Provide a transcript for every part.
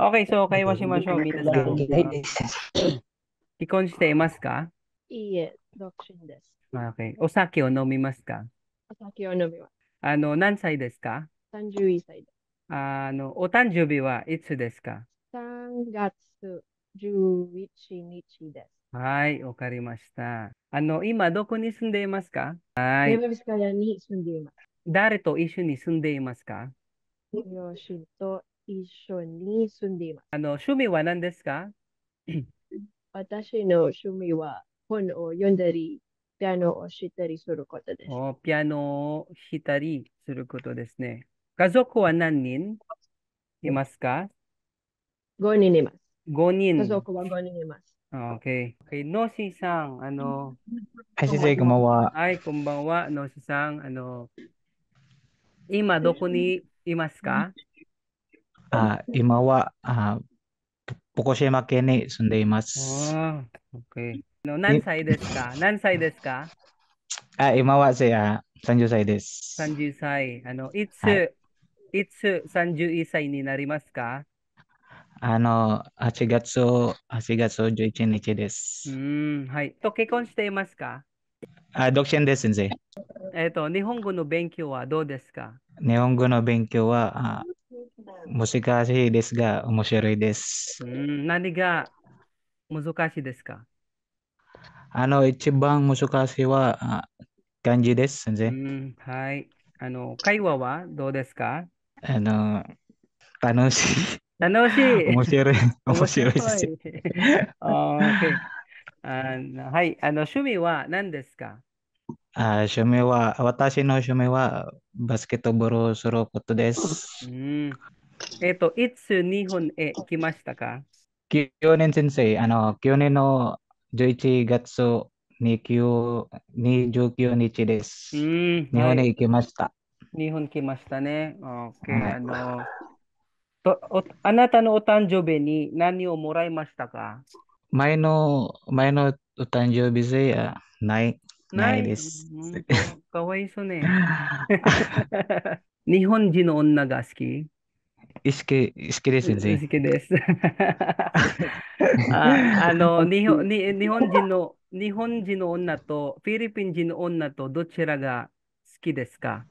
Okay, so 会いしましょう、皆さん。離婚していますかいいえ、独身です。Okay. お酒を飲みますかお酒を飲みます。あの、何歳ですか ?31 歳あの、お誕生日はいつですか ?3 月11日です。はい、わかりました。あの、今どこに住んでいますかはい。に住んでいます。誰と一緒に住んでいますか両親と一緒に住んでいます。あの、趣味は何ですか 私の趣味は本を読んだり、ピアノを弾いたりすることです。おピアノを弾いたりすることですね。家族は何人いますか ?5 人います。5人。家族は5人います。Okay. Okay, no si Sang, ano? Hi, s は。Zay, kumawa. Ay, kumbawa, no si s a n あ今はあポコシェマ県に住んでいます。Okay、の何歳ですか何歳ですかあ今はせや30歳です。30歳。あのいつ、はい、いつ31歳になりますかあの、8月、8月11日です。うん、はい。と、結婚していますかあ、独身です、先生。えっ、と、日本語の勉強はどうですか日本語の勉強は、あ難しいですが、面白いです。うん、何が難しいですかあの、一番難しいは漢字です、先生。はい。あの、会話はどうですかあの、楽しい。楽しい。面白い。面白い あす。はい。あの、趣味は何ですかあ趣味は、私の趣味はバスケットボールをすることです。うんえっ、ー、と、いつ日本へ行きましたか去年先生、あの、去年の11月29日です。うん、日本へ行きました。日本来ましたね。OK、はい、あのとお。あなたのお誕生日に何をもらいましたか前の、前のお誕生日いはない、ないです。かわいそうね。日本人の女が好き好き、好きですね。好きです。ああの日本に、日本人の、日本人の女とフィリピン人の女とどちらが好きですか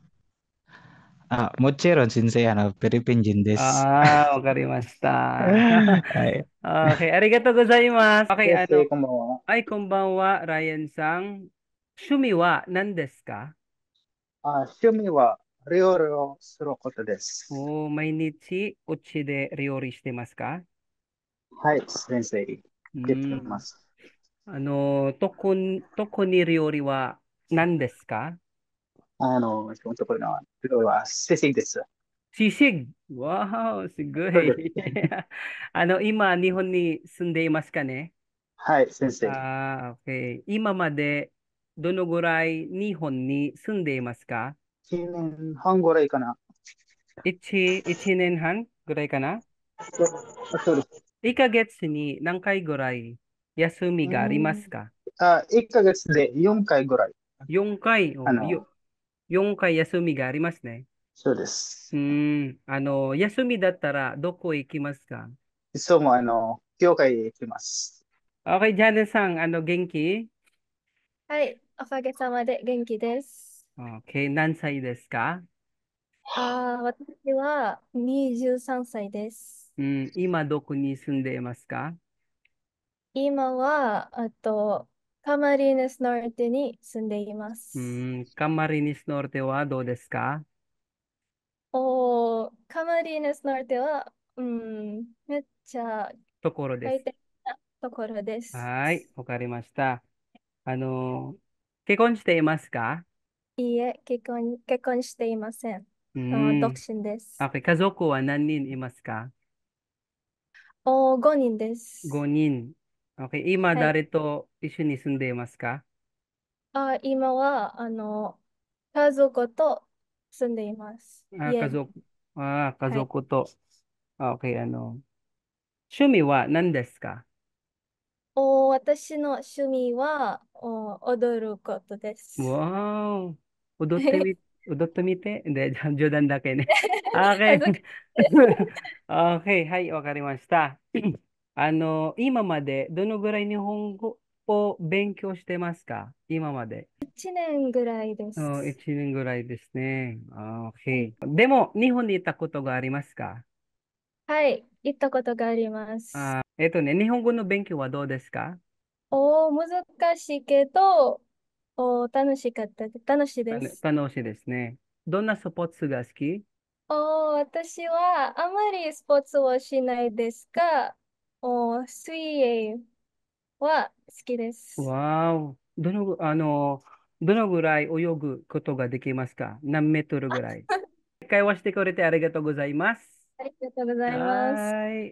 あ、もちろん先生、あの、フィリピン人です。ああ、わかりました。はい。Okay, ありがとうございます。Okay, あの、こんばんは。はい、こんばんは、ライアンさん。趣味は何ですかあ趣味は料理をすることです。お毎日、お家で料理してますかはい、先生、出てます。あの、こに、こに料理は何ですかあの、自のところの料理は先生です。シ識わあ、すごい。あの、今、日本に住んでいますかねはい、先生。あ、o k 今までどのぐらい日本に住んでいますか1年半ぐらいかな。1, 1年半ぐらいかなそうです。1ヶ月に何回ぐらい休みがありますか、あ ?1 ヶ月で4回ぐらい。4回あの ?4 回休みがありますね。そうです。うん。あの、休みだったらどこへ行きますかいつもあの、教会へ行きます。OK、ジャネさん、あの、元気はい、おかげさまで元気です。OK、何歳ですかあ私は23歳です。うん、今どこに住んでいますか今は、あと、カマリネスノルテに住んでいます。うん、カマリネスノルテはどうですかおカマリネスノルテは、うん、めっちゃところです。ところです。はい、わかりました。あの、結婚していますかいいえ、結婚結婚していません。うん、独身です。家族は何人いますかお ?5 人です。5人。今、誰と一緒に住んでいますか、はい、あ今はあの家族と住んでいます。あ家族あ家族と、はい、okay. あの。趣味は何ですかお私の趣味はお踊ることです。わー。踊ってみ、踊ってみて。で、冗談だけね。OK。OK。はい、わかりました。あの、今までどのぐらい日本語を勉強してますか今まで。1年ぐらいです。1年ぐらいですね。OK。でも、日本に行ったことがありますかはい、行ったことがあります。あえっとね、日本語の勉強はどうですかお難しいけど、お楽しかった。楽しいです。楽しいですね。どんなスポーツが好きお私はあまりスポーツをしないですが、お水泳は好きです。わお。どの、あの、どのぐらい泳ぐことができますか何メートルぐらい会話 してくれてありがとうございます。ありがとうございます。はい。